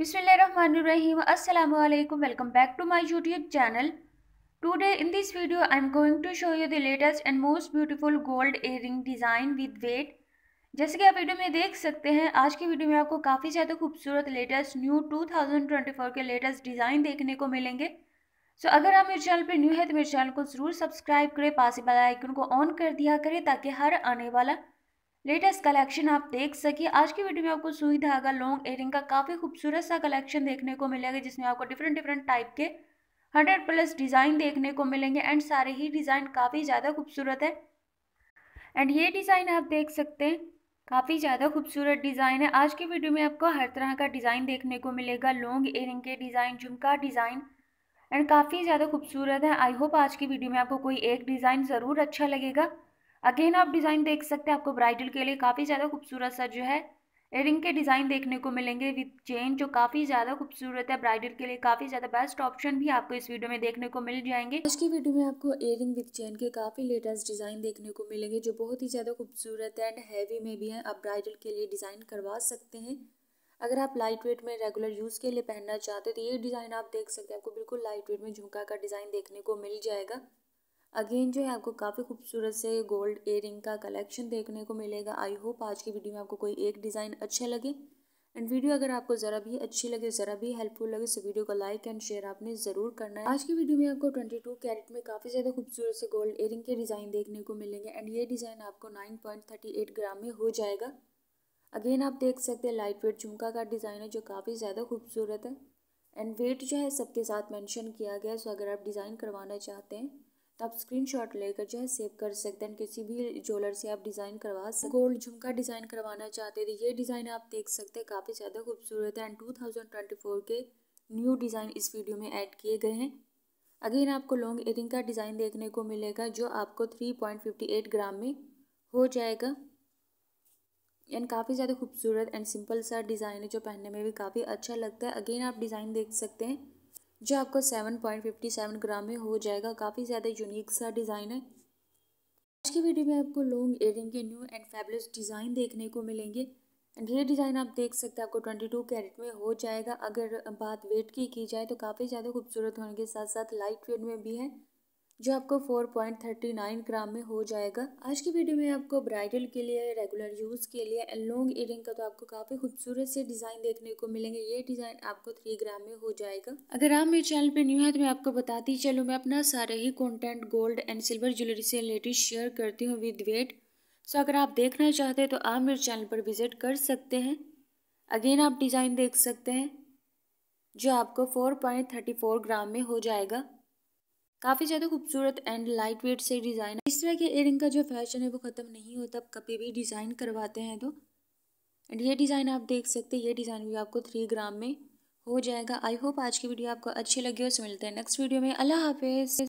बिस्मिल्लाहिर्रहमानिर्रहीम अस्सलाम वालेकुम welcome back to my YouTube channel today in this video I am going to show you the latest and most beautiful gold earring design with weight जैसे कि आप video में देख सकते हैं आज की वीडियो में आपको काफ़ी ज़्यादा खूबसूरत latest new two thousand twenty four के लेटेस्ट डिज़ाइन देखने को मिलेंगे सो so, अगर आप मेरे चैनल पर न्यू है तो मेरे चैनल को ज़रूर सब्सक्राइब करें पास पासिबल आइकन को ऑन कर दिया करें ताकि हर आने वाला लेटेस्ट कलेक्शन आप देख सके आज की वीडियो में आपको सुई धागा लॉन्ग एयरिंग का काफ़ी खूबसूरत सा कलेक्शन देखने को मिलेगा जिसमें आपको डिफरेंट डिफरेंट टाइप के हंड्रेड प्लस डिज़ाइन देखने को मिलेंगे एंड सारे ही डिज़ाइन काफ़ी ज़्यादा खूबसूरत है एंड ये डिज़ाइन आप देख सकते हैं काफ़ी ज़्यादा खूबसूरत डिज़ाइन है आज के वीडियो में आपको हर तरह का डिज़ाइन देखने को मिलेगा लॉन्ग एयरिंग के डिज़ाइन झुमका डिज़ाइन एंड काफ़ी ज़्यादा खूबसूरत है आई होप आज की वीडियो में आपको कोई एक डिज़ाइन ज़रूर अच्छा लगेगा अगेन आप डिज़ाइन देख सकते हैं आपको ब्राइडल के लिए काफ़ी ज़्यादा खूबसूरत सा जो है एयरिंग के डिज़ाइन देखने को मिलेंगे विथ चेन जो काफ़ी ज़्यादा खूबसूरत है ब्राइडल के लिए काफ़ी ज़्यादा बेस्ट ऑप्शन भी आपको इस वीडियो में देखने को मिल जाएंगे आज की वीडियो में आपको एयरिंग विथ चेन के काफ़ी लेटेस्ट डिज़ाइन देखने को मिलेंगे जो बहुत ही ज़्यादा खूबसूरत एंड हैवी में भी हैं आप ब्राइडल के लिए डिज़ाइन करवा सकते हैं अगर आप लाइट वेट में रेगुलर यूज़ के लिए पहनना चाहते हो तो ये डिज़ाइन आप देख सकते हैं आपको बिल्कुल लाइट वेट में झुमका का डिज़ाइन देखने को मिल जाएगा अगेन जो है आपको काफ़ी खूबसूरत से गोल्ड एयर का कलेक्शन देखने को मिलेगा आई होप आज की वीडियो में आपको कोई एक डिज़ाइन अच्छा लगे एंड वीडियो अगर आपको ज़रा भी अच्छी लगे ज़रा भी हेल्पफुल लगे तो वीडियो को लाइक एंड शेयर आपने ज़रूर करना है आज की वीडियो में आपको 22 कैरेट में काफ़ी ज़्यादा खूबसूरत से गोल्ड एयरिंग के डिज़ाइन देखने को मिलेंगे एंड ये डिज़ाइन आपको 9.38 ग्राम में हो जाएगा अगेन आप देख सकते हैं लाइट वेट झुमका का डिज़ाइन है जो काफ़ी ज़्यादा खूबसूरत है एंड वेट जो है सबके साथ मैंशन किया गया है सो अगर आप डिज़ाइन करवाना चाहते हैं तो आप शॉट लेकर जो है सेव कर सकते हैं किसी भी ज्वेलर से आप डिज़ाइन करवा सकते गोल्ड झुमका डिज़ाइन करवाना चाहते थे तो ये डिज़ाइन आप देख सकते हैं काफ़ी ज़्यादा खूबसूरत है एंड टू के न्यू डिज़ाइन इस वीडियो में ऐड किए गए हैं अगेन आपको लॉन्ग एयरिंग का डिज़ाइन देखने को मिलेगा जो आपको 3.58 ग्राम में हो जाएगा एंड काफ़ी ज़्यादा खूबसूरत एंड सिंपल सा डिज़ाइन है जो पहनने में भी काफ़ी अच्छा लगता है अगेन आप डिज़ाइन देख सकते हैं जो आपको seven point fifty seven gram में हो जाएगा काफ़ी ज़्यादा यूनिक सा डिज़ाइन है आज की वीडियो में आपको लॉन्ग एयरिंग के न्यू एंड फैबुलस डिज़ाइन देखने को मिलेंगे एंड ये डिज़ाइन आप देख सकते हैं आपको ट्वेंटी टू कैरेट में हो जाएगा अगर बात वेट की की जाए तो काफ़ी ज़्यादा खूबसूरत होने के साथ साथ लाइट वेट में भी है जो आपको 4.39 ग्राम में हो जाएगा आज की वीडियो में आपको ब्राइडल के लिए रेगुलर यूज़ के लिए लॉन्ग इयरिंग का तो आपको काफ़ी खूबसूरत से डिज़ाइन देखने को मिलेंगे ये डिज़ाइन आपको थ्री ग्राम में हो जाएगा अगर आप मेरे चैनल पर न्यू है तो मैं आपको बताती चलूँ मैं अपना सारे ही content gold and silver jewellery से रिलेटेड शेयर करती हूँ विद वेट सो अगर आप देखना चाहते हैं तो आप मेरे चैनल पर विजिट कर सकते हैं अगेन आप डिज़ाइन देख सकते हैं जो आपको 4.34 ग्राम में हो जाएगा काफ़ी ज़्यादा खूबसूरत एंड लाइट वेट से डिज़ाइन इस तरह के इयरिंग का जो फैशन है वो ख़त्म नहीं होता कभी भी डिज़ाइन करवाते हैं तो एंड ये डिज़ाइन आप देख सकते हैं ये डिज़ाइन भी आपको थ्री ग्राम में हो जाएगा आई होप आज की वीडियो आपको अच्छी लगी और मिलते हैं नेक्स्ट वीडियो में अल्लाह हाफिज़